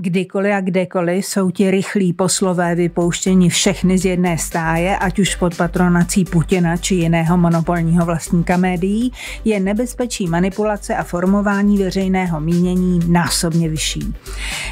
Kdykoliv a kdekoliv jsou ti rychlí poslové vypouštěni všechny z jedné stáje, ať už pod patronací Putina či jiného monopolního vlastníka médií, je nebezpečí manipulace a formování veřejného mínění násobně vyšší.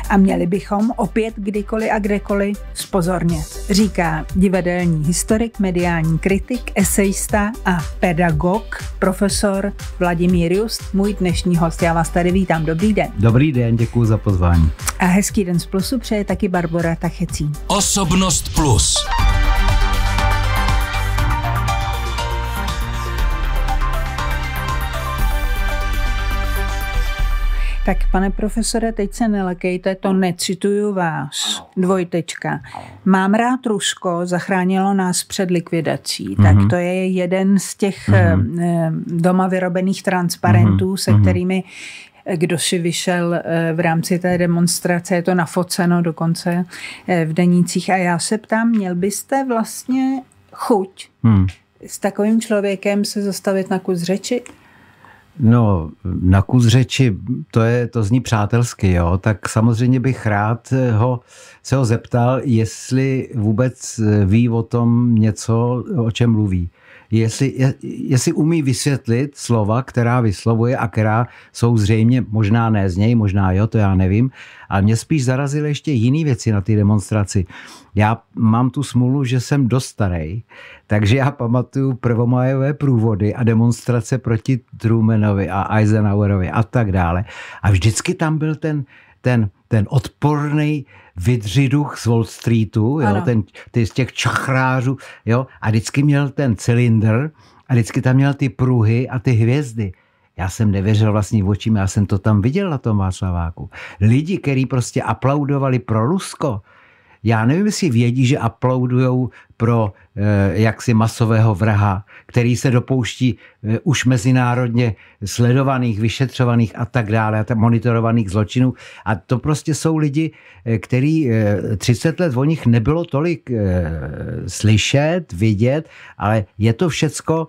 A měli bychom opět kdykoliv a kdekoliv spozornět, říká divadelní historik, mediální kritik, esejista a pedagog, profesor Vladimír Just, můj dnešní host. Já vás tady vítám, dobrý den. Dobrý den, děkuji za pozvání. A hezký den z Plusu přeje taky Barbora Tachecí. Osobnost Plus. Tak pane profesore, teď se nelekejte, to necituju vás. Dvojtečka. Mám rád Rusko, zachránilo nás před likvidací. Mm-hmm. Tak mhm. to je jeden z těch mm-hmm. doma vyrobených transparentů, mm-hmm. se mhm. kterými kdo si vyšel eh, v rámci té demonstrace, je to nafoceno dokonce eh, v denících. A já se ptám, měl byste vlastně chuť hmm. s takovým člověkem se zastavit na kus řeči? No, na kus řeči, to, je, to zní přátelsky, jo, tak samozřejmě bych rád ho, se ho zeptal, jestli vůbec eh, ví o tom něco, o čem mluví jestli, jestli umí vysvětlit slova, která vyslovuje a která jsou zřejmě, možná ne z něj, možná jo, to já nevím, a mě spíš zarazily ještě jiné věci na té demonstraci. Já mám tu smůlu, že jsem dost starý, takže já pamatuju prvomajové průvody a demonstrace proti Trumanovi a Eisenhowerovi a tak dále. A vždycky tam byl ten ten, ten odporný vidřiduch z Wall Streetu, jo, ten, ty z těch čachrářů, jo, a vždycky měl ten cylinder a vždycky tam měl ty pruhy a ty hvězdy. Já jsem nevěřil vlastní očím, já jsem to tam viděl na tom Václaváku. Lidi, kteří prostě aplaudovali pro Rusko, já nevím, jestli vědí, že uploadujou pro eh, jaksi masového vraha, který se dopouští eh, už mezinárodně sledovaných, vyšetřovaných a tak dále, monitorovaných zločinů. A to prostě jsou lidi, eh, který 30 let o nich nebylo tolik slyšet, vidět, ale je to všecko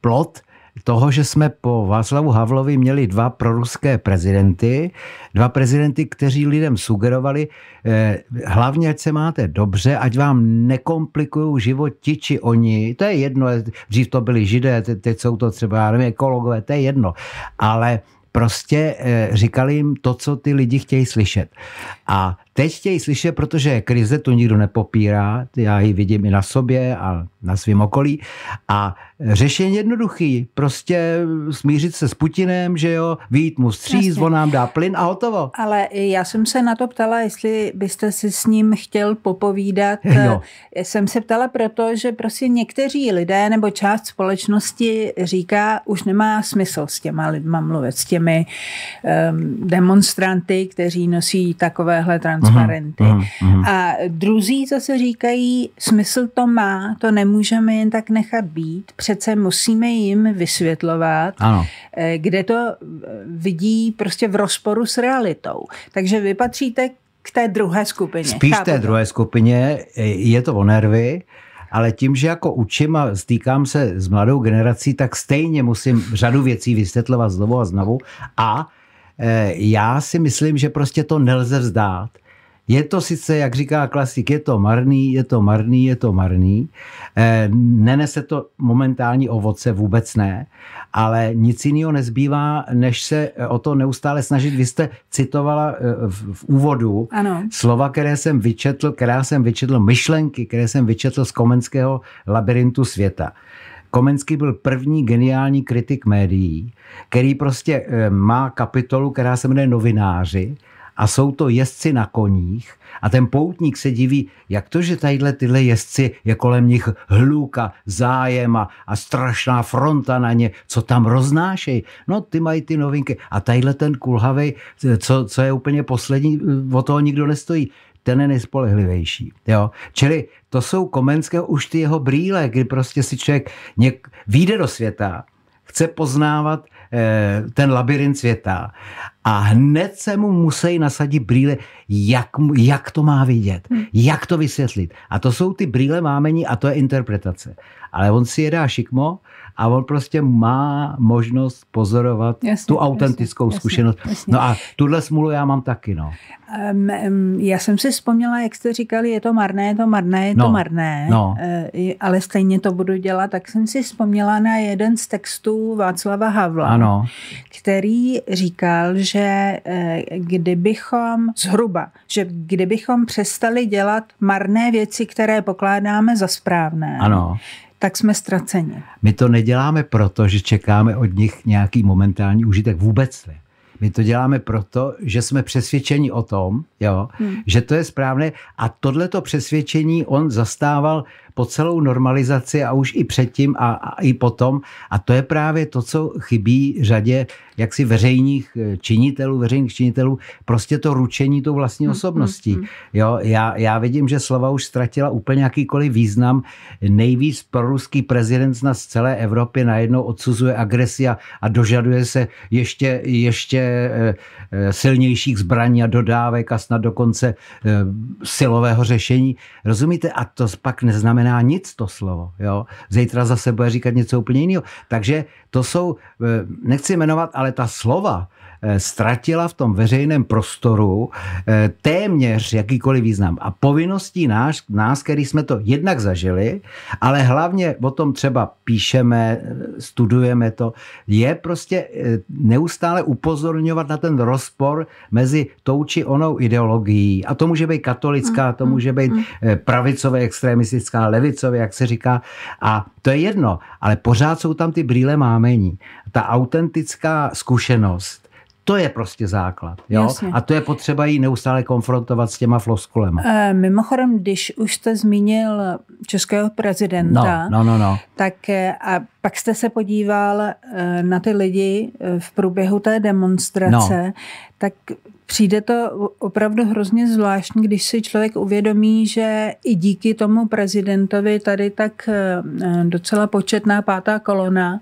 plot, toho, že jsme po Václavu Havlovi měli dva proruské prezidenty, dva prezidenty, kteří lidem sugerovali, eh, hlavně ať se máte dobře, ať vám nekomplikují život ti či oni, to je jedno, eh, dřív to byli židé, teď jsou to třeba, já nevím, ekologové, to je jedno, ale prostě eh, říkali jim to, co ty lidi chtějí slyšet. A Teď chtějí slyšet, protože krize to nikdo nepopírá, já ji vidím i na sobě a na svém okolí. A řešení jednoduchý, prostě smířit se s Putinem, že jo, vít mu stříz, on nám dá plyn a hotovo. Ale já jsem se na to ptala, jestli byste si s ním chtěl popovídat. Jo. No. Jsem se ptala proto, že prostě někteří lidé nebo část společnosti říká, už nemá smysl s těma lidma mluvit, s těmi um, demonstranty, kteří nosí takovéhle trans transparenty. Aha, aha, A druzí zase říkají, smysl to má, to nemůžeme jen tak nechat být, přece musíme jim vysvětlovat, ano. Eh, kde to eh, vidí prostě v rozporu s realitou. Takže vy patříte k té druhé skupině. Spíš chápu té druhé skupině, eh, je to o nervy, ale tím, že jako učím a stýkám se s mladou generací, tak stejně musím řadu věcí vysvětlovat znovu a znovu a já si myslím, že prostě to nelze vzdát. Je to sice, jak říká klasik, je to marný, je to marný, je to marný. E, nenese to momentální ovoce, vůbec ne, ale nic jiného nezbývá, než se eh, o to neustále snažit. Vy jste citovala eh, v, v úvodu ano. slova, které jsem vyčetl, která jsem vyčetl, myšlenky, které jsem vyčetl z komenského labirintu světa. Komenský byl první geniální kritik médií, který prostě má kapitolu, která se jmenuje Novináři a jsou to jezdci na koních a ten poutník se diví, jak to, že tadyhle tyhle jezdci je kolem nich hluka, zájem a, a strašná fronta na ně, co tam roznášejí. No ty mají ty novinky a tadyhle ten kulhavej, co, co je úplně poslední, o toho nikdo nestojí ten je nejspolehlivější. Jo? Čili to jsou Komenského už ty jeho brýle, kdy prostě si člověk něk- do světa, chce poznávat Eh, ten labirint světa a hned se mu musí nasadit brýle, jak, jak to má vidět, hmm. jak to vysvětlit. A to jsou ty brýle mámení a to je interpretace. Ale on si jedá šikmo, a on prostě má možnost pozorovat jasně, tu autentickou jasně, zkušenost. Jasně, No a tuhle smůlu já mám taky, no. Um, já jsem si vzpomněla, jak jste říkali, je to marné, je to marné, je no, to marné, no. Eh, ale stejně to budu dělat, tak jsem si vzpomněla na jeden z textů Václava Havla, ano. který říkal, že eh, kdybychom zhruba, že kdybychom přestali dělat marné věci, které pokládáme za správné, ano tak jsme ztraceni. My to neděláme proto, že čekáme od nich nějaký momentální užitek. Vůbec ne. My to děláme proto, že jsme přesvědčeni o tom, jo, hmm. že to je správné. A tohleto přesvědčení on zastával po celou normalizaci a už i předtím a, a i potom. A to je právě to, co chybí řadě jaksi veřejných eh, činitelů, veřejných činitelů, prostě to ručení tou vlastní mm, mm, osobností. Mm. Jo, já, já vidím, že slova už ztratila úplně jakýkoliv význam. Nejvíc proruský prezident nás celé Evropy najednou odsuzuje agresi a, a dožaduje se ještě, ještě eh, eh, silnějších zbraní a dodávek a snad dokonce silového řešení. Rozumíte? A to pak neznamená, neznamená nic to slovo. Jo? Zítra zase bude říkat něco úplně jiného. Takže to jsou, eh, nechci jmenovat, ale ta slova, Eh, ztratila v tom veřejném prostoru eh, téměř jakýkoliv význam. A povinností nás, nás, který jsme to jednak zažili, ale hlavně o tom třeba píšeme, eh, studujeme to, je prostě neustále upozorňovat na ten rozpor mezi tou či onou ideologií. A to může být katolická, mm, to mm, může být mm. pravicově extremistická, levicově, jak se říká. A to je jedno, ale pořád jsou tam ty brýle mámení. Ta autentická zkušenost to je prostě základ. Jo? A to je potřeba jí neustále konfrontovat s těma floskulema. E, mimochodem, když už jste zmínil českého prezidenta, no, no, no, no. tak eh, a pak jste se podíval eh, na ty lidi v průběhu té demonstrace, no. tak přijde to opravdu hrozně zvláštní, když si člověk uvědomí, že i díky tomu prezidentovi tady tak docela početná pátá kolona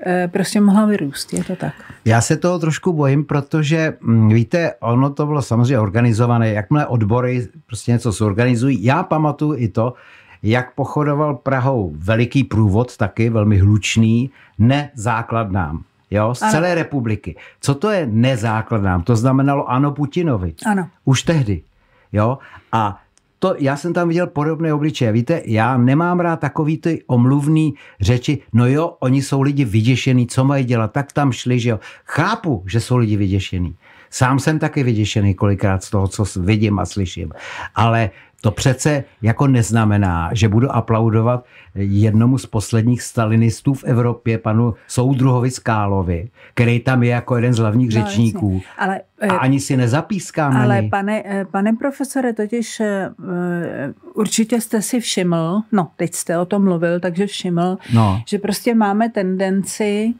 Eh, prostě mohla vyrůst, je to tak. Já se toho trošku bojím, protože mm, víte, ono to bylo samozřejmě organizované, jakmile odbory prostě něco zorganizují. Já pamatuju i to, jak pochodoval Prahou veliký průvod, taky velmi hlučný, nezákladnám, Jo, z ano. celé republiky. Co to je nezákladnám? To znamenalo ano Putinovi. Ano. Už tehdy. Jo? A to, já jsem tam viděl podobné obličeje. Víte, já nemám rád takový ty omluvný řeči, no jo, oni jsou lidi vyděšený, co mají dělat, tak tam šli, že jo. Chápu, že jsou lidi vyděšený. Sám jsem taky vyděšený kolikrát z toho, co vidím a slyším. Ale to přece jako neznamená, že budu aplaudovat jednomu z posledních stalinistů v Evropě, panu soudruhovi Skálovi, který tam je jako jeden z hlavních no, řečníků. Ale, a eh, ani si nezapískám. Ale ani. Pane, eh, pane profesore, totiž eh, určitě jste si všiml, no teď jste o tom mluvil, takže všiml, no. že prostě máme tendenci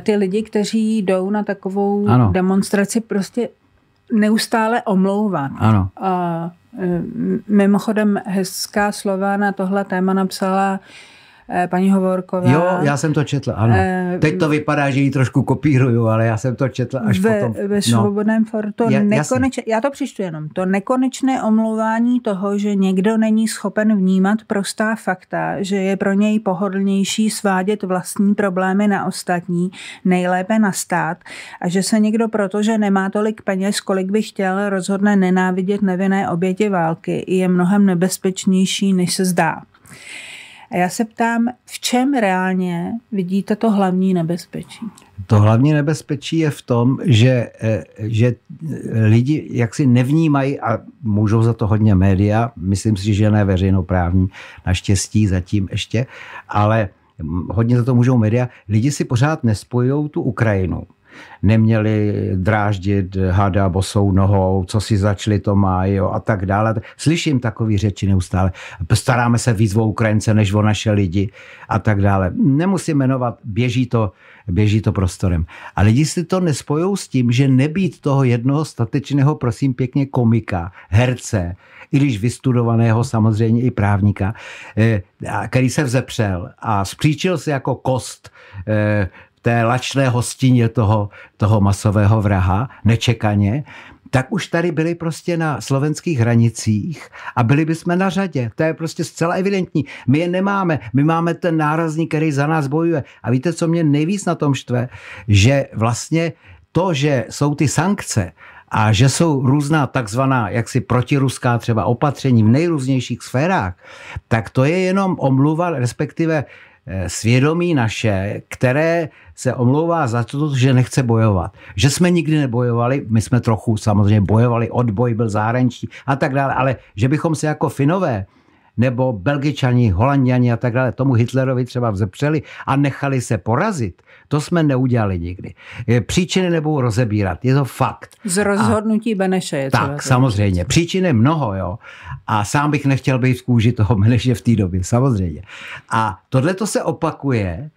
ty lidi, kteří jdou na takovou ano. demonstraci, prostě neustále omlouvat. Ano. A, e, mimochodem hezká slova na tohle téma napsala uh, Eh, paní Hovorková. Jo, já jsem to četla, ano. Eh, Teď to vypadá, že ji trošku kopíruju, ale já jsem to četla až ve, potom. Ve no. svobodném no. foru, to ja, já to přištu jenom, to nekonečné omlouvání toho, že někdo není schopen vnímat prostá fakta, že je pro něj pohodlnější svádět vlastní problémy na ostatní, nejlépe na stát a že se někdo proto, že nemá tolik peněz, kolik by chtěl, rozhodne nenávidět nevinné oběti války, je mnohem nebezpečnější, než se zdá. A já se ptám, v čem reálně vidíte to hlavní nebezpečí? To hlavní nebezpečí je v tom, že, eh, že eh, lidi jaksi nevnímají, a můžou za to hodně média, myslím si, že ne veřejnoprávní, naštěstí zatím ještě, ale hodně za to můžou média, lidi si pořád nespojují tu Ukrajinu neměli dráždit hada bosou nohou, co si začali, to má, jo, a tak dále. Slyším takové řeči neustále. Staráme se víc o Ukrajince, než o naše lidi a tak dále. Nemusím jmenovat, běží to, běží to prostorem. A lidi si to nespojou s tím, že nebýt toho jednoho statečného, prosím pěkně, komika, herce, i když vystudovaného samozřejmě i právníka, eh, který se vzepřel a spříčil se jako kost eh, té lačné hostině toho, toho masového vraha, nečekaně, tak už tady byli prostě na slovenských hranicích a byli bychom na řadě. To je prostě zcela evidentní. My je nemáme. My máme ten nárazník, který za nás bojuje. A víte, co mě nejvíc na tom štve? Že vlastně to, že jsou ty sankce, a že jsou různá takzvaná jaksi protiruská třeba opatření v nejrůznějších sférách, tak to je jenom omluva, respektive eh, svědomí naše, které se omlouvá za to, že nechce bojovat. Že jsme nikdy nebojovali, my jsme trochu samozřejmě bojovali, odboj byl zahraničí a tak dále, ale že bychom se jako Finové nebo Belgičani, Holandiani a tak dále, tomu Hitlerovi třeba vzepřeli a nechali se porazit, to jsme neudělali nikdy. Příčiny nebudu rozebírat, je to fakt. Z rozhodnutí a, Beneše je Tak, samozřejmě. Příčiny mnoho, jo. A sám bych nechtěl být v kůži toho Beneše v té době, samozřejmě. A tohle to se opakuje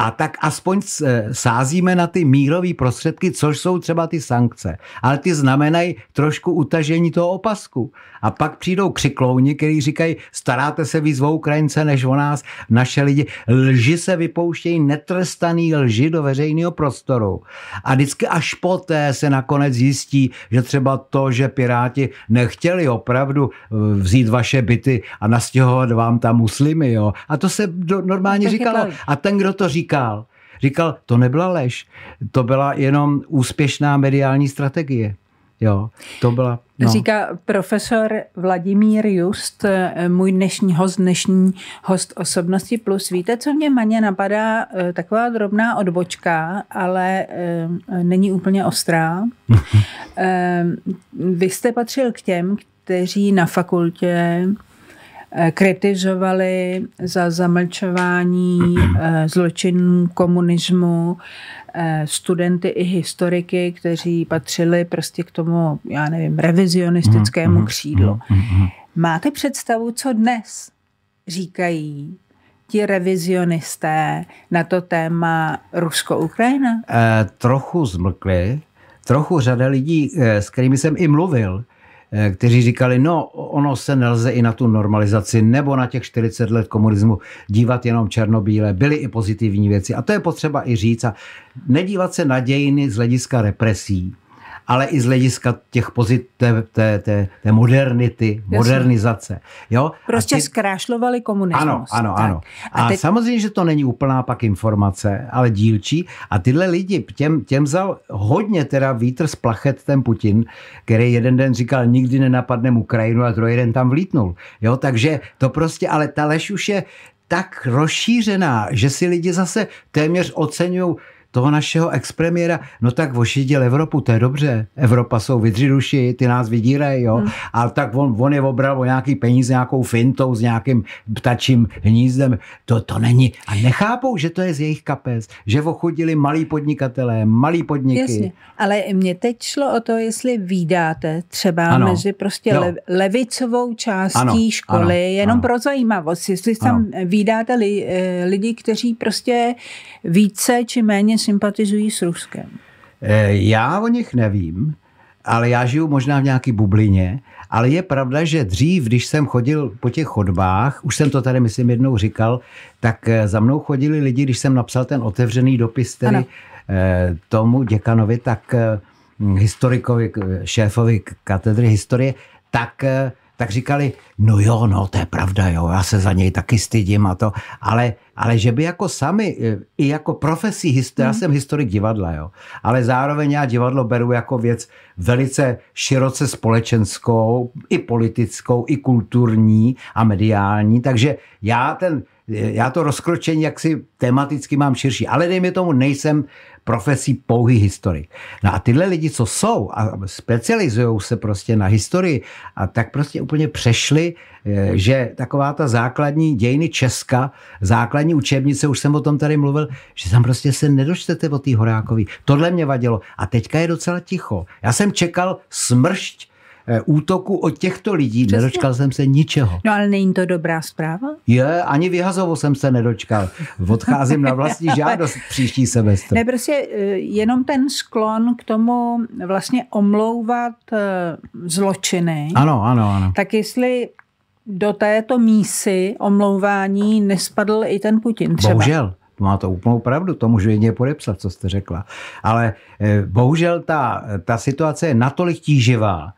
a tak aspoň eh, sázíme na ty mírové prostředky, což jsou třeba ty sankce. Ale ty znamenají trošku utažení toho opasku. A pak přijdou křiklouni, kteří říkají, staráte se víc o Ukrajince než o nás, naše lidi. Lži se vypouštějí netrestaný lži do veřejného prostoru. A vždycky až poté se nakonec zjistí, že třeba to, že Piráti nechtěli opravdu eh, vzít vaše byty a nastěhovat vám tam muslimy. Jo? A to se normálně no, říkalo. A ten, kdo to říká, říkal. Říkal, to nebyla lež, to byla jenom úspěšná mediální strategie. Jo, to byla... No. Říká profesor Vladimír Just, eh, můj dnešní host, dnešní host Osobnosti Plus. Víte, co mě maně napadá? Eh, taková drobná odbočka, ale eh, není úplně ostrá. Vy jste patřil k těm, kteří na fakultě Eh, kritizovali za zamlčování eh, zločinů komunismu eh, studenty i historiky, kteří patřili prostě k tomu, já nevím, revizionistickému mhm, mhm, křídlu. Mhm, Máte představu, co dnes říkají ti revizionisté na to téma Rusko-Ukrajina? Eh, trochu zmlkli, trochu řada lidí, s kterými jsem i mluvil, Eh, kteří říkali, no ono se nelze i na tu normalizaci nebo na těch 40 let komunismu dívat jenom černobíle. Byly i pozitivní věci a to je potřeba i říct a nedívat se na dějiny z hlediska represí, ale i z hlediska těch pozit, té, té, té, té modernity, Jasně. modernizace. Jo? Prostě ty... zkrášlovali komunismus. Ano, ano, tak. ano. A, a teď... samozřejmě, že to není úplná pak informace, ale dílčí. A tyhle lidi, těm, těm vzal hodně teda vítr z plachet ten Putin, který jeden den říkal, nikdy nenapadnem Ukrajinu a druhý den tam vlítnul. Jo? Takže to prostě, ale ta lež už je tak rozšířená, že si lidi zase téměř oceňují toho našeho expremiéra, no tak ošidil Evropu, to je dobře. Evropa jsou vydřiduši, ty nás vydírají, jo. Hmm. Ale tak on, on je obral o nějaký peníze, nějakou fintou s nějakým ptačím hnízdem. To, to není. A nechápou, že to je z jejich kapes, že vochodili malí podnikatelé, malí podniky. Jasně. Ale mě teď šlo o to, jestli výdáte třeba ano. mezi prostě jo. levicovou částí ano. školy, ano. jenom ano. pro zajímavost, jestli tam ano. výdáte li, eh, lidi, kteří prostě více či méně sympatizují s Ruskem? E, já o nich nevím, ale já žiju možná v nějaké bublině, ale je pravda, že dřív, když jsem chodil po těch chodbách, už jsem to tady, myslím, jednou říkal, tak e, za mnou chodili lidi, když jsem napsal ten otevřený dopis tedy ano. E, tomu děkanovi, tak historikovi, šéfovi katedry historie, tak tak říkali, no jo, no to je pravda, jo, já se za něj taky stydím a to, ale, ale že by jako sami, e, i jako profesí, histor, já mhm. jsem historik divadla, jo, ale zároveň já divadlo beru jako věc velice široce společenskou, i politickou, i kulturní a mediální, takže já ten, e, já to rozkročení jaksi tematicky mám širší, ale dejme tomu, nejsem profesí pouhý historik. No a tyhle lidi, co jsou a specializují se prostě na historii, a tak prostě úplně přešli, eh, že taková ta základní dějiny Česka, základní učebnice, už jsem o tom tady mluvil, že tam prostě se nedočtete o té Horákový. Tohle mě vadilo. A teďka je docela ticho. Já jsem čekal smršť Eh, útoku od těchto lidí Přesně. nedočkal jsem se ničeho. No ale není to dobrá zpráva? Je, ani vyhazovo jsem se nedočkal. Odcházím na vlastní žádost příští semestr. Ne, prostě eh, jenom ten sklon k tomu vlastně omlouvat eh, zločiny. Ano, ano, ano. Tak jestli do této mísy omlouvání nespadl i ten Putin třeba. Bohužel, má to úplnou pravdu, to můžu jedině podepsat, co jste řekla. Ale bohužel ta, ta situace je natolik tíživá,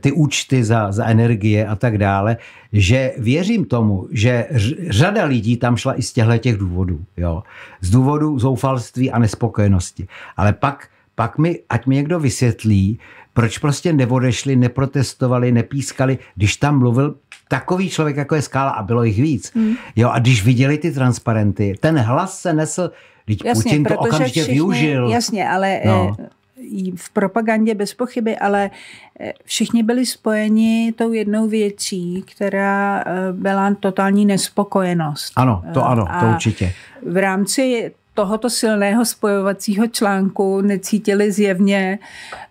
ty účty za, za energie a tak dále, že věřím tomu, že řada lidí tam šla i z těchto těch důvodů. Jo? Z důvodu zoufalství a nespokojenosti. Ale pak, pak mi, ať mi někdo vysvětlí, proč prostě neodešli, neprotestovali, nepískali, když tam mluvil takový člověk, jako je Skála, a bylo jich víc. Mm. Jo, a když viděli ty transparenty, ten hlas se nesl, když Putin to okamžitě všichni, využil. Jasně, ale no. Eh, v propagandě bez pochyby, ale eh, všichni byli spojeni tou jednou věcí, která eh, byla totální nespokojenost. Ano, to eh, ano, to určitě. v rámci tohoto silného spojovacího článku necítili zjevně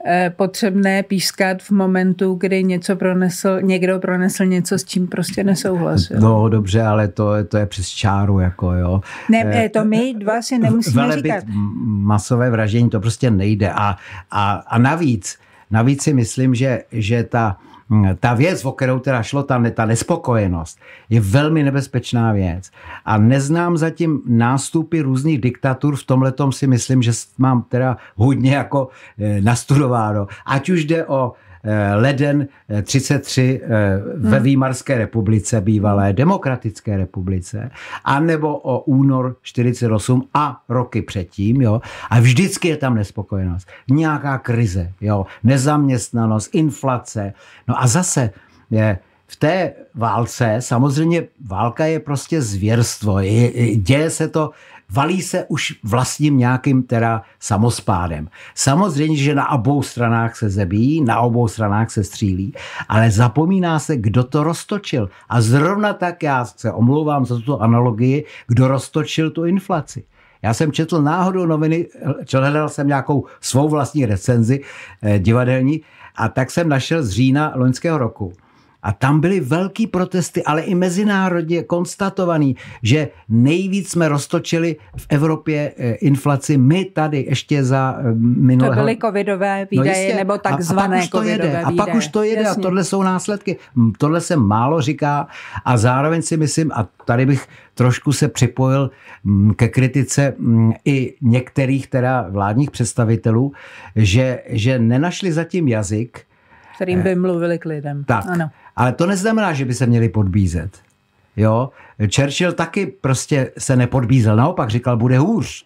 eh, potřebné pískat v momentu, kdy něco pronesl, někdo pronesl něco, s čím prostě nesouhlasil. No dobře, ale to, to je přes čáru, jako jo. Ne, eh, to my dva si nemusíme Velebit říkat. masové vraždění, to prostě nejde. A, a, a navíc, navíc si myslím, že, že ta ta věc, o kterou teda šlo, ta, ta nespokojenost, je velmi nebezpečná věc. A neznám zatím nástupy různých diktatur, v tomhle si myslím, že mám teda hodně jako eh, nastudováno. Ať už jde o Eh, leden 33 eh, eh, ve hmm. Výmarské republice, bývalé demokratické republice, anebo o únor 48 a roky předtím. Jo? A vždycky je tam nespokojenost. Nějaká krize, jo? nezaměstnanost, inflace. No a zase je, v té válce, samozřejmě válka je prostě zvěrstvo, je, je, děje se to valí se už vlastním nějakým teda samospádem. Samozřejmě, že na obou stranách se zebíjí, na obou stranách se střílí, ale zapomíná se, kdo to roztočil. A zrovna tak já se omlouvám za tuto analogii, kdo roztočil tu inflaci. Já jsem četl náhodou noviny, hledal jsem nějakou svou vlastní recenzi eh, divadelní a tak jsem našel z října loňského roku – a tam byly velký protesty, ale i mezinárodně konstatovaný, že nejvíc jsme roztočili v Evropě eh, inflaci my tady ještě za eh, minulé... To byly covidové no výdaje no jistě, nebo takzvané a, a covidové jede, výdaje. A pak už to jede Jasně. a tohle jsou následky. Tohle se málo říká a zároveň si myslím, a tady bych trošku se připojil ke kritice i některých teda vládních představitelů, že, že nenašli zatím jazyk, kterým eh, by mluvili k lidem. Tak. Ano. Ale to neznamená, že by se měli podbízet. Jo? Churchill taky prostě se nepodbízel, naopak říkal, bude hůř.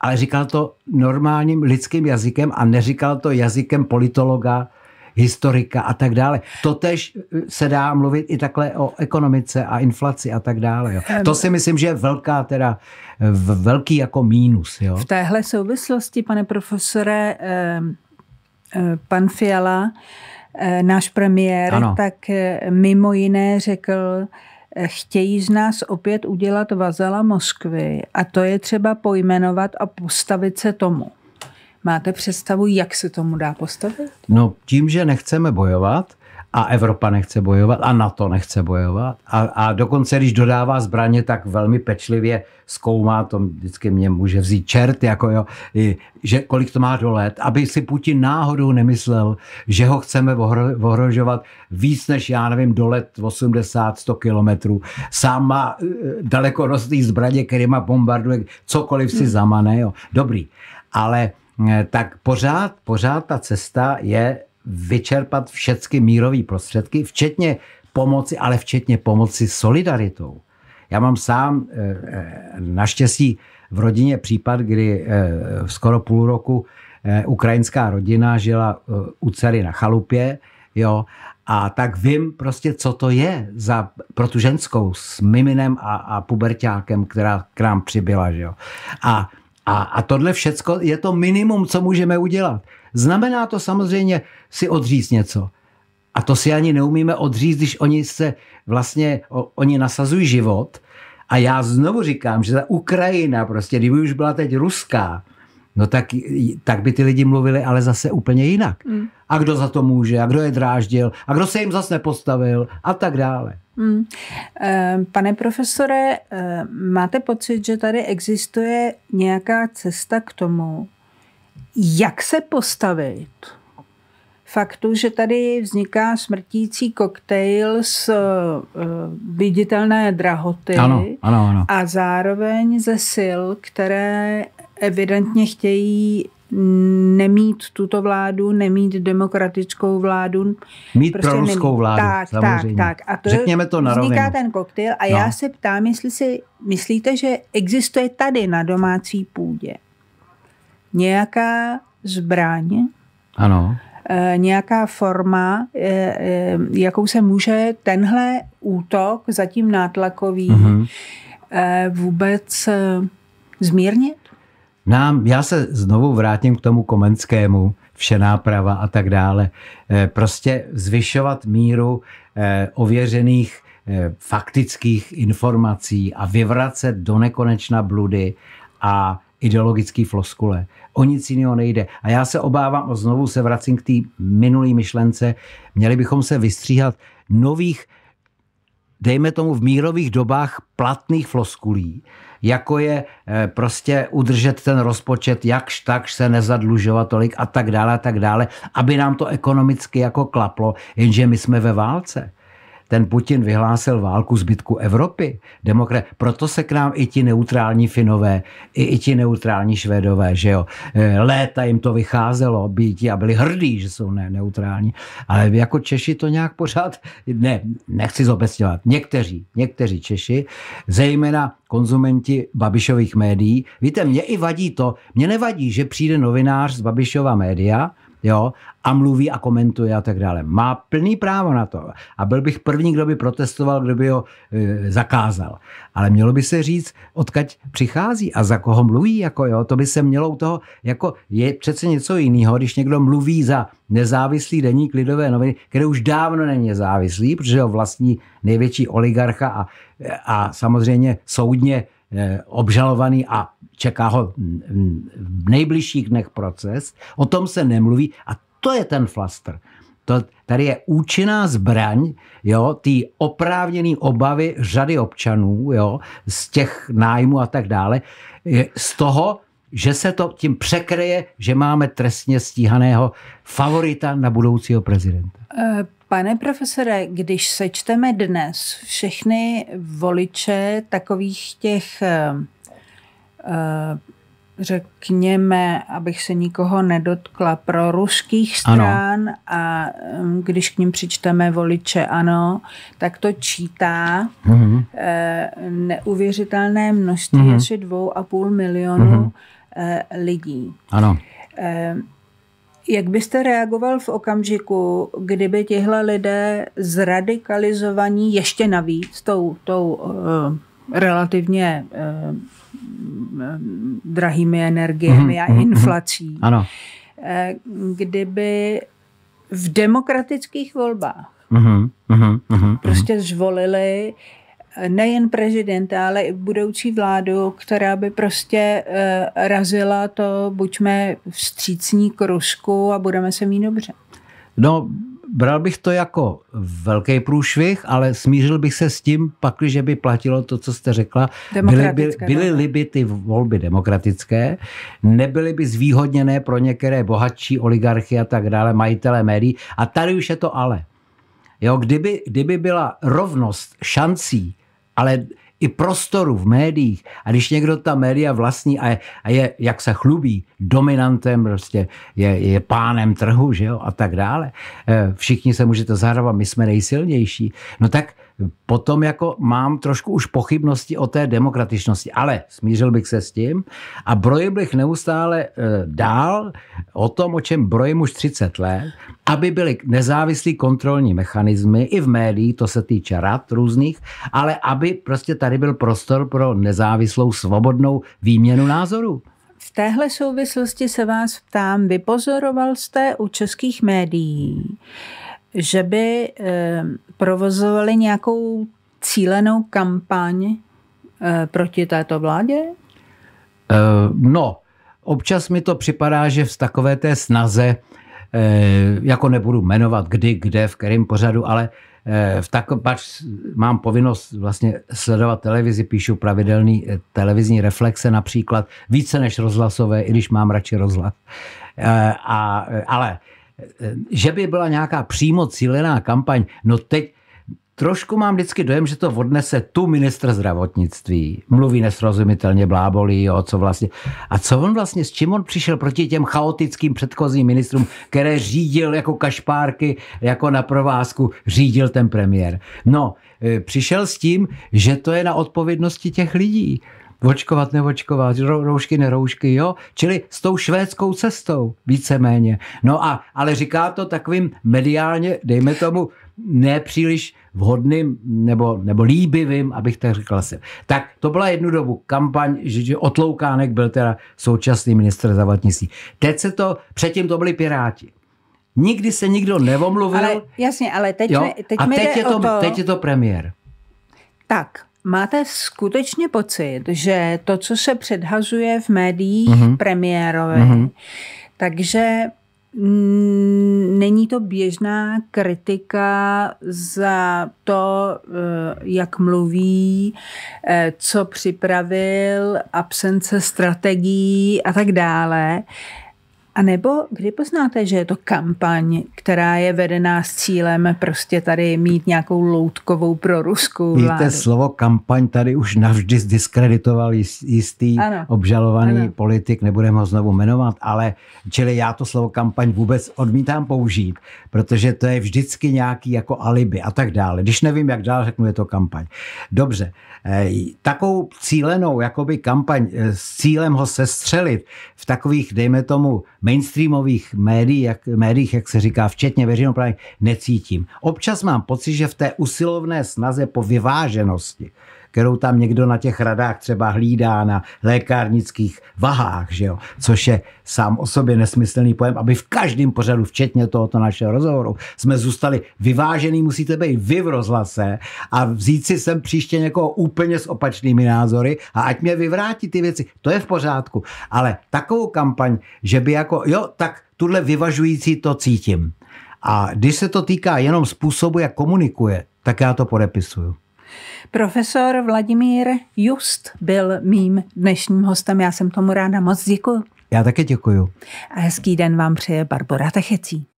Ale říkal to normálním lidským jazykem a neříkal to jazykem politologa, historika a tak dále. Totež eh, se dá mluvit i takhle o ekonomice a inflaci a tak dále. Jo. To si myslím, že je velká teda, eh, velký jako mínus. Jo. V téhle souvislosti, pane profesore, eh, pan Fiala Eh, náš premiér, ano. tak eh, mimo jiné řekl, eh, chtějí z nás opět udělat vazala Moskvy a to je třeba pojmenovat a postavit se tomu. Máte představu, jak se tomu dá postavit? No tím, že nechceme bojovat, a Evropa nechce bojovat a NATO nechce bojovat. A, a dokonce, když dodává zbraně, tak velmi pečlivě zkoumá, to vždycky mě může vzít čert, jako jo, že kolik to má do let, aby si Putin náhodou nemyslel, že ho chceme ohrožovat víc než, já nevím, do let 80-100 kilometrů. Sám má e, rostlý zbraně, který má bombarduje cokoliv si hmm. zamane. Jo. Dobrý, ale e, tak pořád, pořád ta cesta je vyčerpat všechny mírové prostředky, včetně pomoci, ale včetně pomoci solidaritou. Já mám sám eh, eh, naštěstí v rodině případ, kdy eh, skoro půl roku ukrajinská rodina žila u dcery na chalupě, jo, a tak vím prostě, co to je za, pro tu ženskou s miminem a, a puberťákem, která k nám přibyla, že jo. A, a, a tohle všecko je to minimum, co můžeme udělat. Znamená to samozřejmě si odříct něco. A to si ani neumíme odříct, když oni se vlastně, o, oni nasazují život. A já znovu říkám, že ta Ukrajina prostě, kdyby už byla teď ruská, no tak, tak by ty lidi mluvili ale zase úplně jinak. Mm. A kdo za to může, a kdo je dráždil, a kdo se jim zase nepostavil a tak dále. Mm. Eh, pane profesore, eh, máte pocit, že tady existuje nějaká cesta k tomu, jak se postavit faktu, že tady vzniká smrtící koktejl z uh, viditelné drahoty ano, ano, ano. a zároveň ze sil, které evidentně chtějí nemít tuto vládu, nemít demokratickou vládu. Mít prostě proruskou nemít. vládu, tak, samozřejmě. Tak, tak. A to Řekněme to na Vzniká ten koktejl a no. já se ptám, jestli si myslíte, že existuje tady na domácí půdě nějaká zbraň, ano. Eh, nějaká forma, eh, eh, jakou se může tenhle útok, zatím nátlakový, mm-hmm. vůbec zmírnit? Nám, já se znovu vrátím k tomu Komenskému, vše náprava a tak dále. Prostě zvyšovat míru ověřených faktických informací a vyvracet do nekonečna bludy a ideologický floskule. O nic jiného nejde. A já se obávám, a znovu se vracím k té minulé myšlence, měli bychom se vystříhat nových, dejme tomu v mírových dobách, platných floskulí, jako je eh, prostě udržet ten rozpočet, jakž takž se nezadlužovat tolik a tak dále a tak dále, aby nám to ekonomicky jako klaplo, jenže my jsme ve válce ten Putin vyhlásil válku zbytku Evropy. Demokra- Proto se k nám i ti neutrální Finové, i, i ti neutrální Švédové, že jo. Eh, léta jim to vycházelo, býti a byli hrdí, že jsou ne, neutrální. Ale jako Češi to nějak pořád, ne, nechci zobecňovat. Někteří, někteří Češi, zejména konzumenti Babišových médií. Víte, mě i vadí to, mě nevadí, že přijde novinář z Babišova média, jo, a mluví a komentuje a tak dále. Má plný právo na to. A byl bych první, kdo by protestoval, kdo by ho e, zakázal. Ale mělo by se říct, odkaď přichází a za koho mluví, jako jo, to by se mělo u toho, jako je přece něco jiného, když někdo mluví za nezávislý deník Lidové noviny, který už dávno není nezávislý, protože ho vlastní největší oligarcha a, a samozřejmě soudně e, obžalovaný a čeká ho v nejbližších dnech proces, o tom se nemluví a to je ten flaster. To, tady je účinná zbraň jo, ty oprávněné obavy řady občanů jo, z těch nájmů a tak dále, z toho, že se to tím překryje, že máme trestně stíhaného favorita na budoucího prezidenta. Eh, pane profesore, když sečteme dnes všechny voliče takových těch eh, Eh, řekněme, abych se nikoho nedotkla, pro ruských stran ano. a mm, když k ním přičteme voliče ano, tak to čítá mm-hmm. neuvěřitelné množství, mm-hmm. asi dvou a půl milionu mm-hmm. lidí. Ano. Jak byste reagoval v okamžiku, kdyby tihle lidé zradikalizovaní ještě navíc tou, tou relativně Eh, drahými energiemi mhm, a mhm, mhm. inflací. Ano. Eh, kdyby v demokratických volbách prostě zvolili eh, nejen prezidenta, ale i budoucí vládu, která by prostě razila to, buďme vstřícní k Rusku a budeme se mít dobře. No, bral bych to jako velký průšvih, ale smířil bych se s tím, pakliže by platilo to, co jste řekla. Byly, by, byly by ty volby demokratické, nebyly by zvýhodněné pro některé bohatší oligarchy a tak dále, majitele médií. A tady už je to ale. Jo, kdyby, kdyby byla rovnost šancí, ale i prostoru v médiích. A když někdo ta média vlastní a je, a je jak se chlubí, dominantem, prostě je, je pánem trhu že jo, a tak dále, eh, všichni se můžete zahrávat, my jsme nejsilnější, no tak potom jako mám trošku už pochybnosti o té demokratičnosti, ale smířil bych se s tím a brojil bych neustále eh, dál o tom, o čem brojím už 30 let, aby byly nezávislí kontrolní mechanismy i v médiích, to se týče rad různých, ale aby prostě tady byl prostor pro nezávislou svobodnou výměnu názorů. V téhle souvislosti se vás ptám, vypozoroval jste u českých médií, že by eh, provozovali nějakou cílenou kampaň eh, proti této vládě? Eh, no, občas mi to připadá, že v takové té snaze, eh, jako nebudu jmenovat kdy, kde, v kterém pořadu, ale v takovém, mám povinnost vlastně sledovat televizi, píšu pravidelný televizní reflexe například, více než rozhlasové, i když mám radši rozhlas. A, ale že by byla nějaká přímo cílená kampaň, no teď trošku mám vždycky dojem, že to odnese tu ministr zdravotnictví. Mluví nesrozumitelně, blábolí, jo, co vlastně. A co on vlastně, s čím on přišel proti těm chaotickým předchozím ministrům, které řídil jako kašpárky, jako na provázku, řídil ten premiér. No, e, přišel s tím, že to je na odpovědnosti těch lidí očkovat, neočkovat, roušky, neroušky, jo? Čili s tou švédskou cestou víceméně. No a, ale říká to takovým mediálně, dejme tomu, nepříliš vhodným nebo, nebo líbivým, abych tak řekl se. Tak to byla jednu dobu kampaň, že Otloukánek byl teda současný minister zavatnictví. Teď se to, předtím to byli Piráti. Nikdy se nikdo nevomluvil. Ale, jasně, ale teď, jo? Mi, teď, a teď, je to, to, teď je to premiér. Tak, Máte skutečně pocit, že to, co se předhazuje v médiích mm-hmm. premiérové, mm-hmm. takže Není to běžná kritika za to, eh, jak mluví, eh, co připravil, absence strategií a tak dále. A nebo kdy poznáte, že je to kampaň, která je vedená s cílem prostě tady mít nějakou loutkovou pro ruskou vládu? Víte, slovo kampaň tady už navždy zdiskreditoval jistý ano. obžalovaný ano. politik, nebudeme ho znovu jmenovat, ale čili já to slovo kampaň vůbec odmítám použít, protože to je vždycky nějaký jako alibi a tak dále. Když nevím, jak dál, řeknu, je to kampaň. Dobře, eh, takovou cílenou jakoby kampaň eh, s cílem ho sestřelit v takových, dejme tomu, mainstreamových médií, jak, médiích, jak se říká, včetně veřejnoprávních, necítím. Občas mám pocit, že v té usilovné snaze po vyváženosti kterou tam někdo na těch radách třeba hlídá na lékárnických vahách, že jo? což je sám o sobě nesmyslný pojem, aby v každém pořadu, včetně tohoto našeho rozhovoru, jsme zůstali vyvážený, musíte být vy v rozhlase a vzít si sem příště někoho úplně s opačnými názory a ať mě vyvrátí ty věci, to je v pořádku. Ale takovou kampaň, že by jako, jo, tak tuhle vyvažující to cítím. A když se to týká jenom způsobu, jak komunikuje, tak já to podepisuju. Profesor Vladimír Just byl mým dnešním hostem. Já jsem tomu ráda moc děkuji. Já také děkuji. A hezký den vám přeje Barbara Techecí.